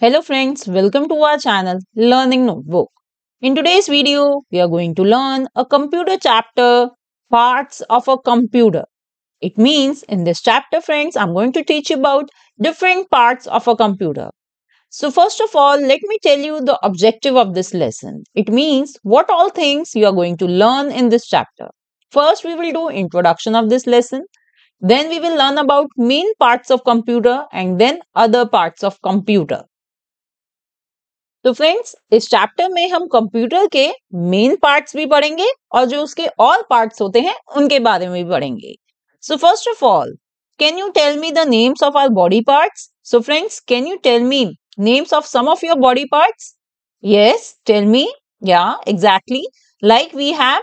Hello friends, welcome to our channel Learning Notebook. In today's video, we are going to learn a computer chapter, parts of a computer. It means in this chapter friends, I'm going to teach you about different parts of a computer. So first of all, let me tell you the objective of this lesson. It means what all things you are going to learn in this chapter. First, we will do introduction of this lesson. Then we will learn about main parts of computer and then other parts of computer. तो friends इस chapter में हम computer के main parts भी पढ़ेंगे और जो उसके और पार्ट्स होते हैं उनके बारे में भी पढ़ेंगे so first of all can you tell me the names of our body parts so friends can you tell me names of some of your body parts yes tell me या exactly like we have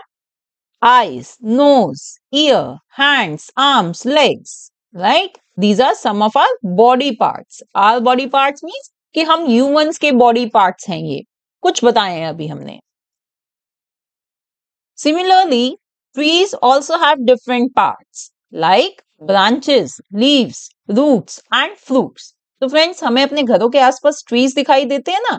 eyes nose ear hands arms legs right these are some of our body parts Our body parts means कि हम humans के body parts हैं ये कुछ बताए हैं अभी हमने similarly trees also have different parts like branches leaves roots and fruits तो फ्रेंड्स हमें अपने घरों के आसपास ट्रीज दिखाई देते हैं ना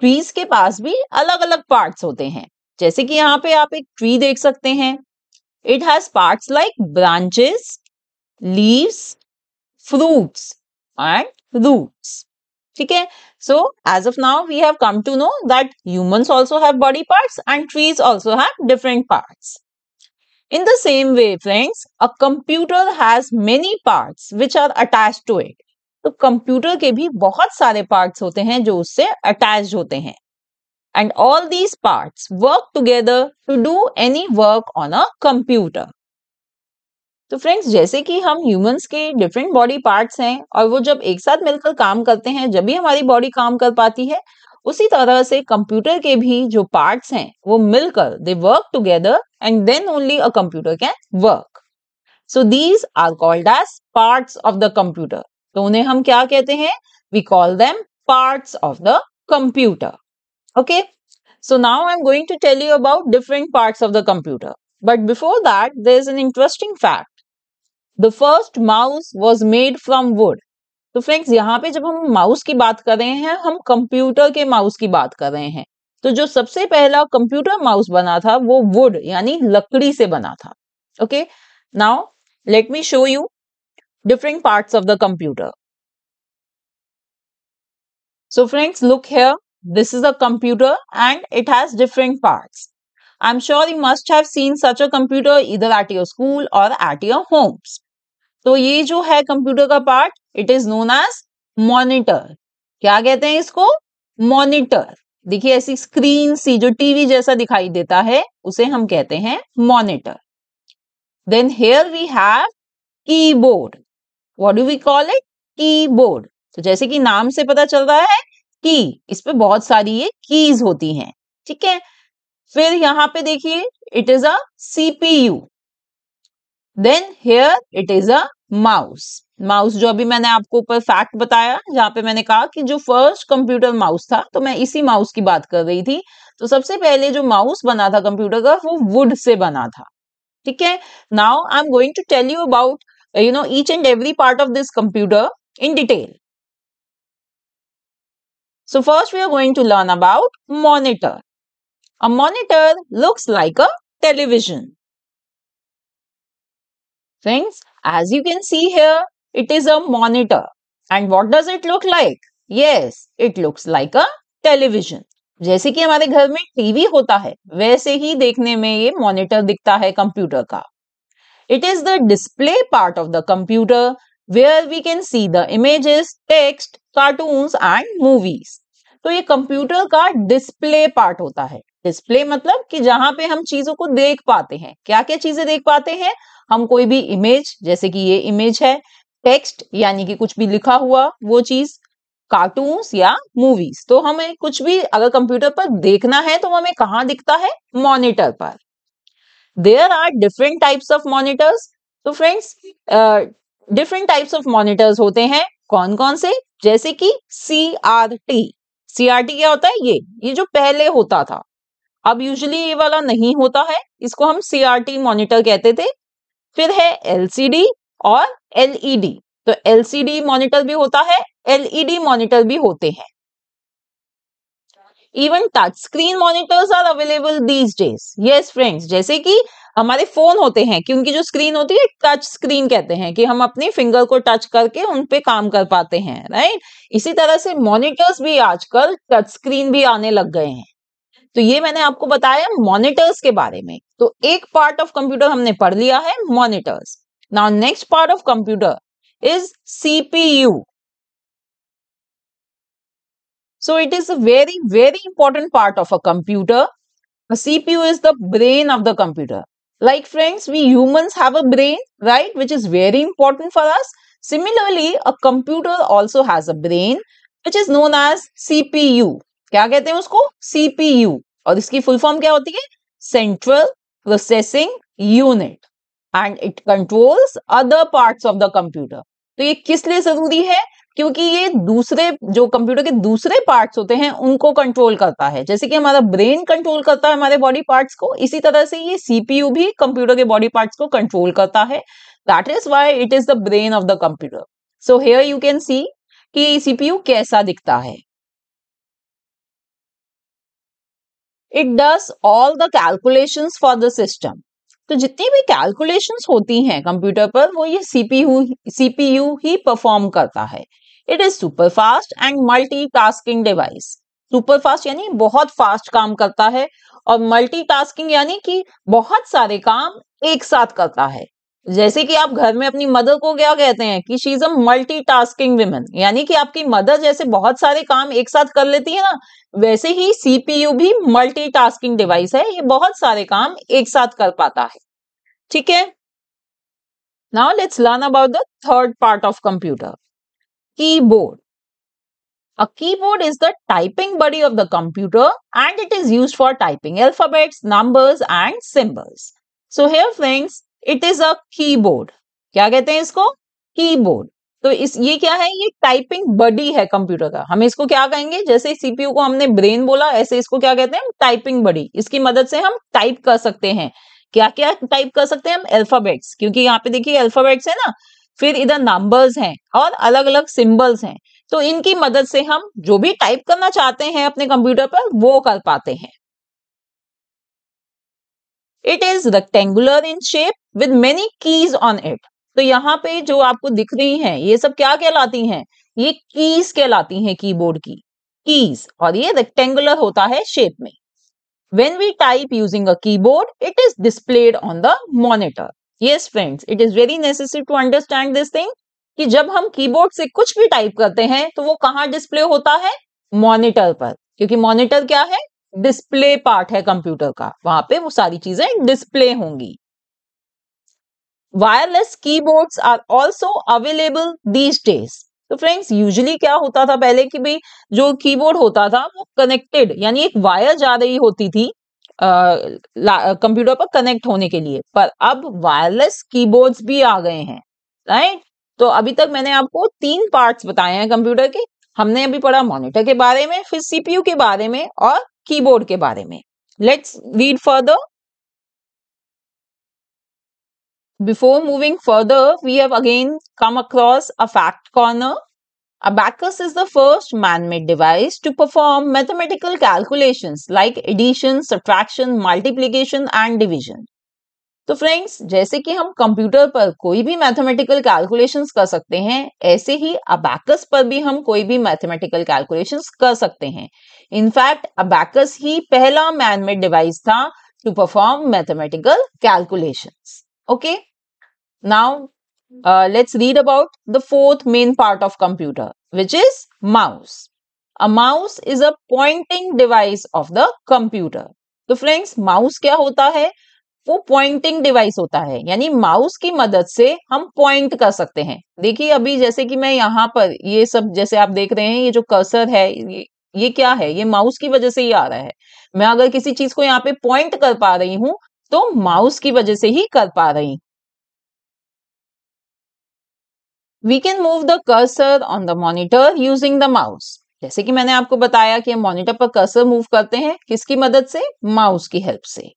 ट्रीज के पास भी अलग अलग पार्ट्स होते हैं जैसे कि यहाँ पे आप एक ट्री देख सकते हैं it has parts like branches leaves fruits and roots Okay, so as of now, we have come to know that humans also have body parts and trees also have different parts. In the same way, friends, a computer has many parts which are attached to it. computer ke bhi bahut sare parts hote hain jo usse attached hote hain. And all these parts work together to do any work on a computer. तो friends जैसे कि हम humans के different body parts हैं और वो जब एक साथ मिलकर काम करते हैं जब भी हमारी बॉडी काम कर पाती है उसी तरह से कंप्यूटर के भी जो पार्ट्स हैं वो मिलकर they work together and then only a computer can work so these are called as parts of the computer तो उन्हें हम क्या कहते हैं we call them parts of the computer okay so now I am going to tell you about different parts of the computer but before that there is an interesting fact the first mouse was made from wood तो friends यहाँ पे जब हम mouse की बात कर रहे हैं हम कंप्यूटर के माउस की बात कर रहे हैं तो जो सबसे पहला कंप्यूटर माउस बना था वो वुड यानी लकड़ी से बना था okay now let me show you different parts of the computer so friends look here this is a computer and it has different parts i'm sure you must have seen such a computer either at your school or at your homes तो ये जो है computer का part it is known as monitor क्या कहते हैं इसको monitor देखिए ऐसी स्क्रीन सी जो टीवी जैसा दिखाई देता है उसे हम कहते हैं monitor then here we have keyboard what do we call it keyboard तो जैसे कि नाम से पता चल रहा है की इस पे बहुत सारी ये कीज होती हैं ठीक है फिर यहां पे देखिए it is a CPU then here it is a mouse mouse जो अभी मैंने आपको ऊपर फैक्ट बताया जहां पे मैंने कहा कि जो फर्स्ट कंप्यूटर माउस था तो मैं इसी माउस की बात कर रही थी तो सबसे पहले जो माउस बना था कंप्यूटर का वो वुड से बना था ठीक है now I am going to tell you about you know each and every part of this computer in detail so first we are going to learn about monitor a monitor looks like a television Friends, as you can see here, it is a monitor. And what does it look like? Yes, it looks like a television. जैसे कि हमारे घर में TV होता है वैसे ही देखने में ये मॉनिटर दिखता है कंप्यूटर का it is the display part of the computer where we can see the images text cartoon and movies तो ये कंप्यूटर का डिस्प्ले पार्ट होता है डिस्प्ले मतलब कि जहां पे हम चीजों को देख पाते हैं क्या क्या चीजें देख पाते हैं हम कोई भी इमेज जैसे कि ये इमेज है टेक्स्ट यानी कि कुछ भी लिखा हुआ वो चीज कार्टून्स या मूवीज तो हमें कुछ भी अगर कंप्यूटर पर देखना है तो हमें कहाँ दिखता है मॉनिटर पर there are different types of monitors तो friends different types of monitors होते हैं कौन कौन से जैसे कि C R T C R T क्या होता है ये ये जो पहले होता था अब यूजली ये वाला नहीं होता है इसको हम सीआरटी मॉनिटर कहते थे फिर है एलसीडी और एलईडी e तो एलसीडी मॉनिटर भी होता है एलईडी मॉनिटर e भी होते हैं even touch screen monitors are available these days yes friends जैसे कि हमारे फोन होते हैं कि उनकी जो स्क्रीन होती है टच स्क्रीन कहते हैं कि हम अपने फिंगर को टच करके उन पे काम कर पाते हैं राइट इसी तरह से मॉनिटर्स भी आजकल टच स्क्रीन भी आने लग गए हैं तो ये मैंने आपको बताया मॉनिटर्स के बारे में तो एक पार्ट ऑफ कंप्यूटर हमने पढ़ लिया है monitors now next part of computer is CPU so it is a very very important part of a computer CPU is the brain of the computer like friends we human have a brain right which is very important for us similarly a computer also has a brain which is known as CPU क्या कहते हैं उसको CPU और इसकी full form क्या होती है central processing unit and it controls other parts of the computer तो ये किस लिए जरूरी है क्योंकि ये दूसरे जो कंप्यूटर के दूसरे पार्ट्स होते हैं उनको कंट्रोल करता है जैसे कि हमारा ब्रेन कंट्रोल करता है हमारे बॉडी पार्ट्स को इसी तरह से ये सीपीयू भी कंप्यूटर के बॉडी पार्ट्स को कंट्रोल करता है that is why it is the brain of the computer so here you can see कि सीपीयू कैसा दिखता है it does all the calculations for the system तो जितनी भी कैलकुलेशंस होती हैं कंप्यूटर पर वो ये सीपीयू सीपीयू ही परफॉर्म करता है it is super fast and multitasking device super fast यानी बहुत फास्ट काम करता है और मल्टी टास्किंग यानी कि बहुत सारे काम एक साथ करता है जैसे कि आप घर में अपनी मदर को क्या कहते हैं कि she is a multitasking women यानी कि आपकी मदर जैसे बहुत सारे काम एक साथ कर लेती है ना वैसे ही सीपीयू भी मल्टी टास्किंग डिवाइस है ये बहुत सारे काम एक साथ कर पाता है ठीक है now let's learn about the third part of computer keyboard a keyboard is the typing body of the computer and it is use for typing alphabets numbers and symbols so here friends it is a keyboard क्या कहते हैं इसको keyboard तो इस ये क्या है ये टाइपिंग बडी है कंप्यूटर का हम इसको क्या कहेंगे जैसे सीपीयू को हमने ब्रेन बोला ऐसे इसको क्या कहते हैं टाइपिंग बडी इसकी मदद से हम टाइप कर सकते हैं क्या क्या टाइप कर सकते हैं हम अल्फाबेट्स क्योंकि यहाँ पे देखिए अल्फाबेट्स है ना फिर इधर नंबर्स हैं और अलग अलग सिंबल्स हैं तो इनकी मदद से हम जो भी टाइप करना चाहते हैं अपने कंप्यूटर पर वो कर पाते हैं it is rectangular in shape with many keys on it तो यहाँ पे जो आपको दिख रही हैं ये सब क्या कहलाती हैं ये कीज कहलाती हैं कीबोर्ड की कीज और ये रेक्टेंगुलर होता है शेप में when we type using a keyboard, it is displayed on the monitor. Yes, friends, it is very necessary to understand this thing कि जब हम कीबोर्ड से कुछ भी टाइप करते हैं तो वो कहाँ डिस्प्ले होता है मॉनिटर पर क्योंकि मॉनिटर क्या है डिस्प्ले पार्ट है कंप्यूटर का वहां पे वो सारी चीजें डिस्प्ले होंगी wireless keyboards are also available these days तो फ्रेंड्स यूजली क्या होता था पहले कि भाई जो कीबोर्ड होता था वो कनेक्टेड यानी एक वायर जा रही होती थी कंप्यूटर पर कनेक्ट होने के लिए पर अब वायरलेस कीबोर्ड्स भी आ गए हैं राइट तो अभी तक मैंने आपको तीन पार्ट्स बताए हैं कंप्यूटर के हमने अभी पढ़ा मॉनिटर के बारे में फिर सीपीयू के बारे में और कीबोर्ड के बारे में let's read further Before moving further, we have again come across a fact corner. Abacus is the first man-made device to perform mathematical calculations like addition, subtraction, multiplication and division. तो friends जैसे कि हम computer पर कोई भी mathematical calculations कर सकते हैं ऐसे ही अबैकस पर भी हम कोई भी मैथमेटिकल कैलकुलेशंस कर सकते हैं इनफैक्ट अबैकस ही पहला मैनमेड डिवाइस था to perform mathematical calculations okay now let's read about the fourth main part of computer which is mouse a mouse is a pointing device of the computer तो friends mouse क्या होता है वो pointing device होता है यानी mouse की मदद से हम पॉइंट कर सकते हैं देखिए अभी जैसे कि मैं यहाँ पर ये सब जैसे आप देख रहे हैं ये जो कर्सर है ये, ये क्या है ये माउस की वजह से ही आ रहा है मैं अगर किसी चीज को यहाँ पे पॉइंट कर पा रही हूं तो माउस की वजह से ही कर पा रही we can move the cursor on the monitor using the mouse जैसे कि मैंने आपको बताया कि हम मॉनिटर पर कर्सर मूव करते हैं किसकी मदद से माउस की हेल्प से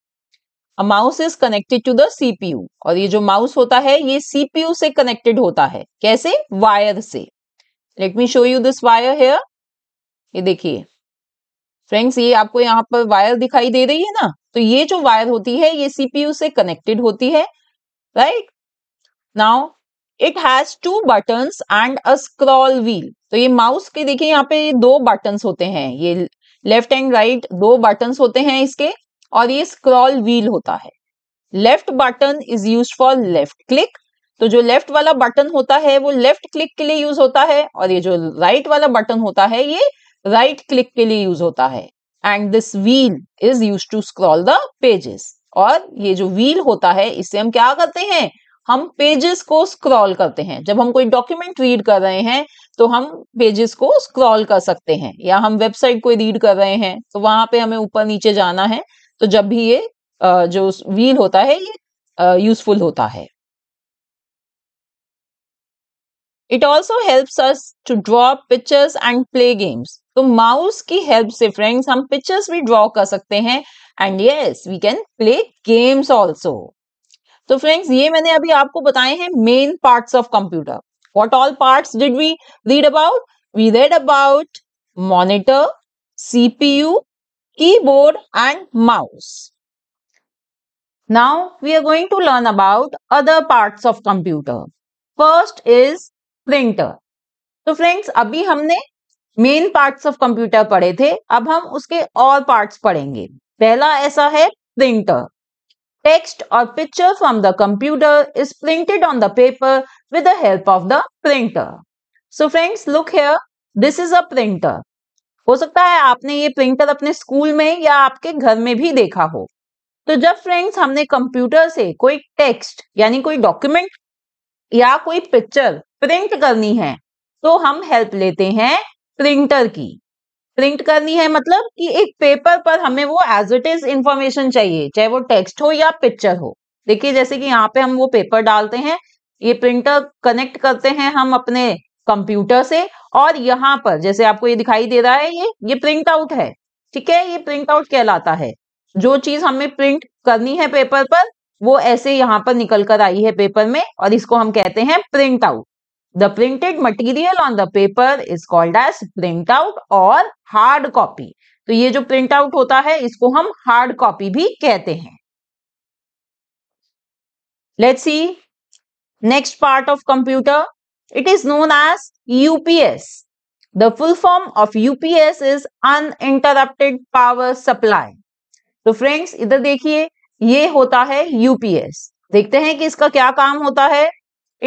a mouse is connected to the CPU और ये जो माउस होता है ये सीपीयू से कनेक्टेड होता है कैसे वायर से let me show you this wire here ये देखिए फ्रेंड्स ये आपको यहाँ पर वायर दिखाई दे रही है ना तो ये जो वायर होती है ये सीपीयू से कनेक्टेड होती है right now it has two button and a scroll wheel तो ये माउस के देखिए यहाँ पे दो बटन्स होते हैं ये लेफ्ट एंड राइट दो बटन्स होते हैं इसके और ये स्क्रॉल व्हील होता है left button is use for left click तो जो लेफ्ट वाला बटन होता है वो लेफ्ट क्लिक के लिए यूज होता है और ये जो राइट right वाला बटन होता है ये राइट right क्लिक के लिए यूज होता है and this wheel is use to scroll the pages और ये जो व्हील होता है इससे हम क्या करते हैं हम पेजेस को स्क्रॉल करते हैं जब हम कोई डॉक्यूमेंट रीड कर रहे हैं तो हम पेजेस को स्क्रॉल कर सकते हैं या हम वेबसाइट कोई रीड कर रहे हैं तो वहां पे हमें ऊपर नीचे जाना है तो जब भी ये जो व्हील होता है ये यूजफुल होता है it also helps us to draw pictures and play games तो माउस की हेल्प से फ्रेंड्स हम पिक्चर्स भी ड्रॉ कर सकते हैं and yes we can play games also तो फ्रेंड्स ये मैंने अभी आपको बताए हैं main parts of computer what all part did we read about we read about monitor CPU keyboard and mouse. Now we are going to learn about other parts of computer. First is printer. तो friends अभी हमने main parts of computer पढ़े थे अब हम उसके और parts पढ़ेंगे पहला ऐसा है प्रिंटर टेक्स्ट और picture from the computer is printed on the paper with the help of the printer so friends look here this is a printer हो सकता है आपने ये प्रिंटर अपने स्कूल में या आपके घर में भी देखा हो तो जब फ्रेंड्स हमने कंप्यूटर से कोई टेक्स्ट यानी कोई डॉक्यूमेंट या कोई पिक्चर प्रिंट करनी है तो हम हेल्प लेते हैं प्रिंटर की प्रिंट करनी है मतलब कि एक पेपर पर हमें वो एज इट इज इंफॉर्मेशन चाहिए चाहे वो टेक्स्ट हो या पिक्चर हो देखिए जैसे कि यहाँ पे हम वो पेपर डालते हैं ये प्रिंटर कनेक्ट करते हैं हम अपने कंप्यूटर से और यहां पर जैसे आपको ये दिखाई दे रहा है ये ये प्रिंट आउट है ठीक है ये प्रिंट आउट कहलाता है जो चीज हमें प्रिंट करनी है पेपर पर वो ऐसे यहाँ पर निकल कर आई है पेपर में और इसको हम कहते हैं print out the printed material on the paper is called as print out और हार्ड कॉपी तो ये जो प्रिंट आउट होता है इसको हम हार्ड कॉपी भी कहते हैं let's see next part of computer It is known as UPS. The full form of is is Uninterrupted Power Supply. तो फ्रेंड्स इधर देखिए ये होता है यूपीएस देखते हैं कि इसका क्या काम होता है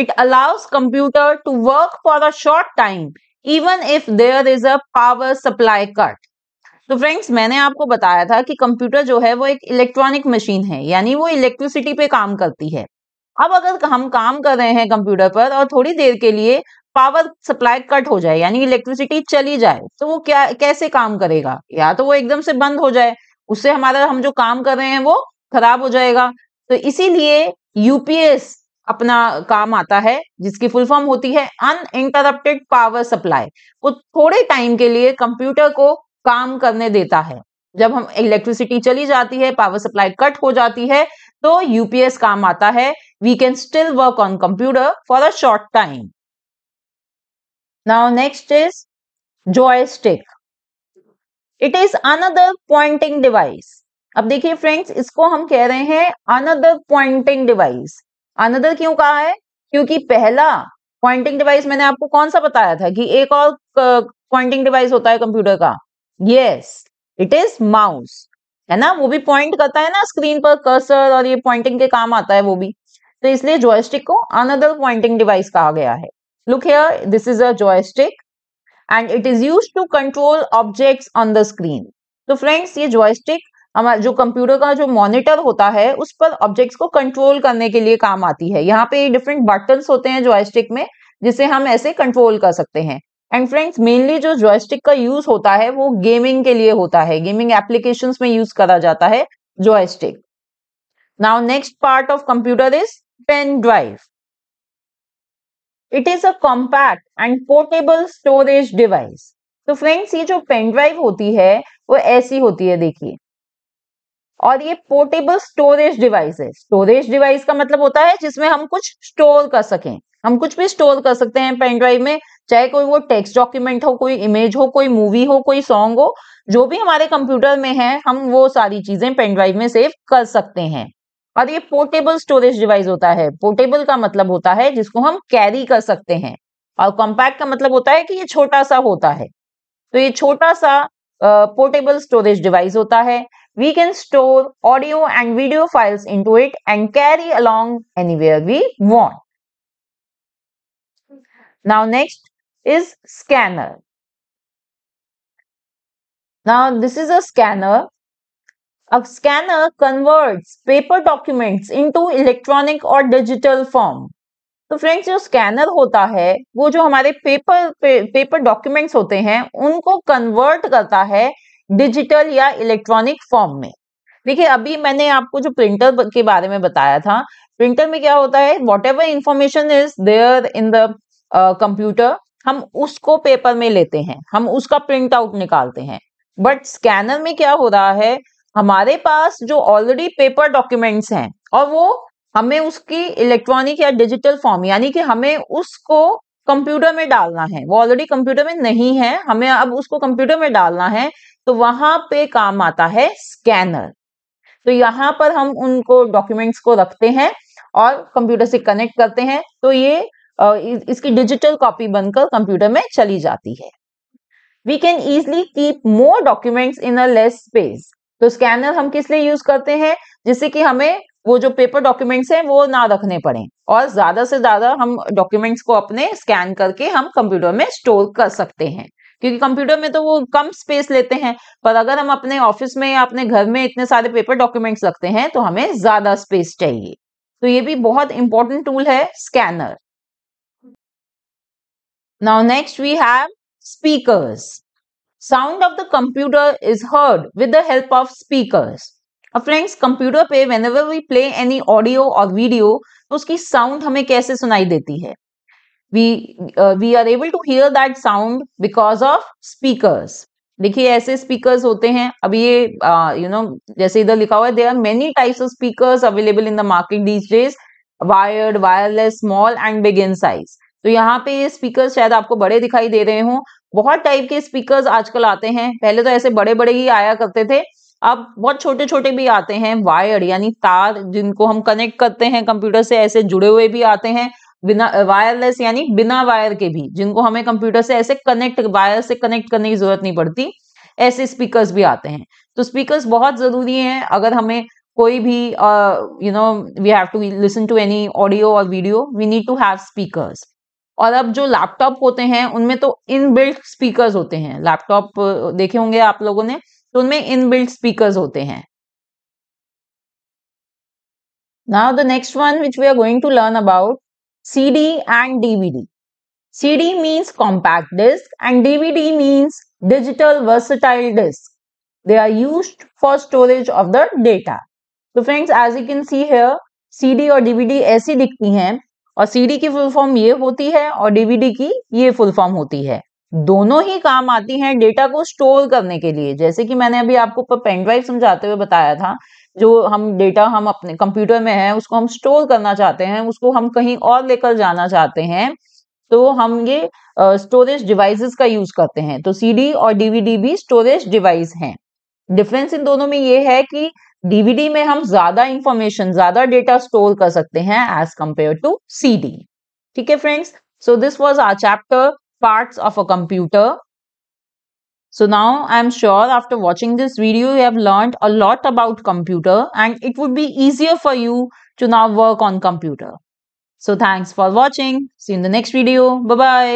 it allows computer to work for a short time even if there is a power supply cut तो फ्रेंड्स मैंने आपको बताया था कि कंप्यूटर जो है वो एक इलेक्ट्रॉनिक मशीन है यानी वो इलेक्ट्रिसिटी पे काम करती है अब अगर हम काम कर रहे हैं कंप्यूटर पर और थोड़ी देर के लिए पावर सप्लाई कट हो जाए यानी इलेक्ट्रिसिटी चली जाए तो वो क्या कैसे काम करेगा या तो वो एकदम से बंद हो जाए उससे हमारा हम जो काम कर रहे हैं वो खराब हो जाएगा तो इसीलिए यूपीएस अपना काम आता है जिसकी फुल फॉर्म होती है अन इंटरप्टेड पावर सप्लाई वो थोड़े टाइम के लिए कंप्यूटर को काम करने देता है जब हम इलेक्ट्रिसिटी चली जाती है पावर सप्लाई कट हो जाती है तो यूपीएस काम आता है we can still work on computer for a short time. Now next is joystick. It is another pointing device. अब देखिए फ्रेंड्स इसको हम कह रहे हैं अनदर पॉइंटिंग डिवाइस अनदर क्यों कहा है क्योंकि पहला पॉइंटिंग डिवाइस मैंने आपको कौन सा बताया था कि एक और पॉइंटिंग डिवाइस होता है कंप्यूटर का यस इट इज माउस है ना वो भी पॉइंट करता है ना स्क्रीन पर कर्सर और ये पॉइंटिंग के काम आता है वो भी तो इसलिए जॉयस्टिक को अनदर पॉइंटिंग डिवाइस कहा गया है look here this is a joystick and it is use to control objects on the screen तो फ्रेंड्स ये जॉयस्टिक हमारा जो कंप्यूटर का जो मॉनिटर होता है उस पर ऑब्जेक्ट्स को कंट्रोल करने के लिए काम आती है यहाँ पे डिफरेंट बटन्स होते हैं जॉयस्टिक में जिसे हम ऐसे कंट्रोल कर सकते हैं एंड फ्रेंड्स मेनली जो जॉयस्टिक का यूज होता है वो गेमिंग के लिए होता है गेमिंग एप्लीकेशन में यूज करा जाता है joystick now next part of computer is drive. It is a compact and portable storage device तो फ्रेंड्स ये जो पेन ड्राइव होती है वो ऐसी होती है देखिए और ये पोर्टेबल स्टोरेज डिवाइस है स्टोरेज डिवाइस का मतलब होता है जिसमें हम कुछ स्टोर कर सकें हम कुछ भी स्टोर कर सकते हैं पेन ड्राइव में चाहे कोई वो टेक्स्ट डॉक्यूमेंट हो कोई इमेज हो कोई मूवी हो कोई सॉन्ग हो जो भी हमारे कंप्यूटर में है हम वो सारी चीजें पेन ड्राइव में सेव कर सकते हैं और ये पोर्टेबल स्टोरेज डिवाइस होता है पोर्टेबल का मतलब होता है जिसको हम कैरी कर सकते हैं और कॉम्पैक्ट का मतलब होता है कि ये छोटा सा होता है तो ये छोटा सा पोर्टेबल स्टोरेज डिवाइस होता है we can store audio and video files into it and carry along anywhere we want now next is scanner now this is a scanner अब scanner converts paper documents into electronic और digital form तो friends जो scanner होता है वो जो हमारे paper पे, पेपर डॉक्यूमेंट्स होते हैं उनको कन्वर्ट करता है डिजिटल या इलेक्ट्रॉनिक फॉर्म में देखिए अभी मैंने आपको जो प्रिंटर के बारे में बताया था प्रिंटर में क्या होता है whatever information is there in the computer हम उसको पेपर में लेते हैं हम उसका प्रिंट आउट निकालते हैं बट स्कैनर में क्या हो रहा है हमारे पास जो ऑलरेडी पेपर डॉक्यूमेंट्स हैं और वो हमें उसकी इलेक्ट्रॉनिक या डिजिटल फॉर्म यानी कि हमें उसको कंप्यूटर में डालना है वो ऑलरेडी कंप्यूटर में नहीं है हमें अब उसको कंप्यूटर में डालना है तो वहां पे काम आता है स्कैनर तो यहाँ पर हम उनको डॉक्यूमेंट्स को रखते हैं और कंप्यूटर से कनेक्ट करते हैं तो ये इसकी डिजिटल कॉपी बनकर कंप्यूटर में चली जाती है we can easily keep more documents in a less space तो स्कैनर हम किस लिए यूज करते हैं जिससे कि हमें वो जो पेपर डॉक्यूमेंट्स हैं वो ना रखने पड़े और ज्यादा से ज्यादा हम डॉक्यूमेंट्स को अपने स्कैन करके हम कंप्यूटर में स्टोर कर सकते हैं क्योंकि कंप्यूटर में तो वो कम स्पेस लेते हैं पर अगर हम अपने ऑफिस में या अपने घर में इतने सारे पेपर डॉक्यूमेंट्स रखते हैं तो हमें ज्यादा स्पेस चाहिए तो ये भी बहुत इंपॉर्टेंट टूल है scanner now next we have speakers sound of the computer is heard with the help of speakers friends computer पे whenever we play any audio और वीडियो तो उसकी साउंड हमें कैसे सुनाई देती है we are able to hear that sound because of speakers देखिए ऐसे स्पीकर्स होते हैं अब ये यू uh, नो जैसे इधर लिखा हुआ है there are many types of speaker available in the market these days wired wireless small and big in size तो यहाँ पे ये स्पीकर शायद आपको बड़े दिखाई दे रहे हों बहुत टाइप के स्पीकर्स आजकल आते हैं पहले तो ऐसे बड़े बड़े ही आया करते थे अब बहुत छोटे छोटे भी आते हैं वायर यानी तार जिनको हम कनेक्ट करते हैं कंप्यूटर से ऐसे जुड़े हुए भी आते हैं बिना वायरलेस यानी बिना वायर के भी जिनको हमें कंप्यूटर से ऐसे कनेक्ट वायर से कनेक्ट करने की जरूरत नहीं पड़ती ऐसे स्पीकर्स भी आते हैं तो स्पीकर्स बहुत जरूरी हैं अगर हमें कोई भी you know we have to listen to any audio और video we need to have speakers और अब जो लैपटॉप होते हैं उनमें तो इनबिल्ट स्पीकर्स होते हैं लैपटॉप देखे होंगे आप लोगों ने तो उनमें इनबिल्ट स्पीकर्स होते हैं now the next one which we are going to learn about C D and DVD C D means compact disc and DVD means digital versatile disc are use for storage of the data तो friends as you can see see C D और DVD ऐसी दिखती हैं और CD की full form ये होती है और डीवीडी की ये फुल फॉर्म होती है दोनों ही काम आती हैं डेटा को स्टोर करने के लिए जैसे कि मैंने अभी आपको पेन ड्राइव समझाते हुए बताया था जो हम डेटा हम अपने कंप्यूटर में है उसको हम स्टोर करना चाहते हैं उसको हम कहीं और लेकर जाना चाहते हैं तो हम ये स्टोरेज डिवाइसेस का यूज करते हैं तो सीडी और डीवीडी भी स्टोरेज डिवाइस हैं डिफरेंस इन दोनों में ये है कि डीवीडी में हम ज्यादा इंफॉर्मेशन ज्यादा डेटा स्टोर कर सकते हैं एज कंपेयर टू सीडी ठीक है friends so this was our chapter parts of a computer so now i'm sure after watching this video you have learned a lot about computer and it would be easier for you to now work on computer so thanks for watching see you in the next video bye bye